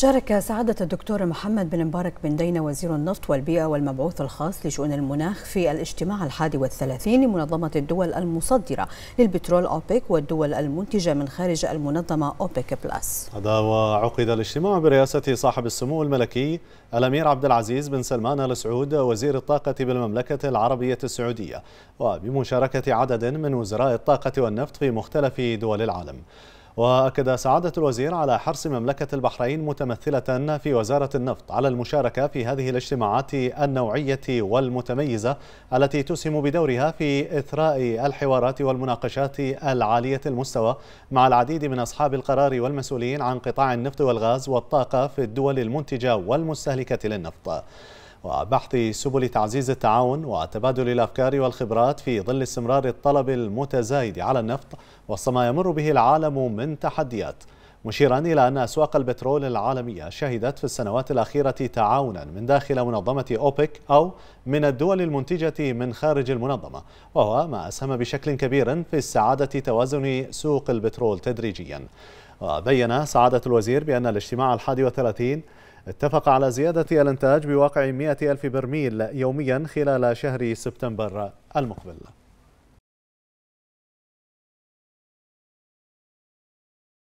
شارك سعادة الدكتور محمد بن مبارك بن دينا وزير النفط والبيئة والمبعوث الخاص لشؤون المناخ في الاجتماع الحادي والثلاثين لمنظمة الدول المصدرة للبترول أوبيك والدول المنتجة من خارج المنظمة أوبيك بلس هذا وعقد الاجتماع برئاسة صاحب السمو الملكي الأمير عبد العزيز بن سلمان آل سعود وزير الطاقة بالمملكة العربية السعودية وبمشاركة عدد من وزراء الطاقة والنفط في مختلف دول العالم وأكد سعادة الوزير على حرص مملكة البحرين متمثلة في وزارة النفط على المشاركة في هذه الاجتماعات النوعية والمتميزة التي تسهم بدورها في إثراء الحوارات والمناقشات العالية المستوى مع العديد من أصحاب القرار والمسؤولين عن قطاع النفط والغاز والطاقة في الدول المنتجة والمستهلكة للنفط وبحث سبل تعزيز التعاون وتبادل الأفكار والخبرات في ظل استمرار الطلب المتزايد على النفط وسط ما يمر به العالم من تحديات مشيرا إلى أن أسواق البترول العالمية شهدت في السنوات الأخيرة تعاونا من داخل منظمة أوبك أو من الدول المنتجة من خارج المنظمة وهو ما أسهم بشكل كبير في استعادة توازن سوق البترول تدريجيا وبين سعادة الوزير بأن الاجتماع الحادي وثلاثين اتفق على زيادة الانتاج بواقع 100 ألف برميل يوميا خلال شهر سبتمبر المقبل